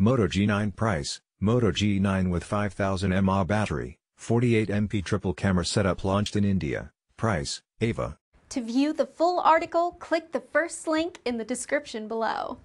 Moto G9 Price, Moto G9 with 5000 mAh battery, 48 MP triple camera setup launched in India. Price, Ava. To view the full article, click the first link in the description below.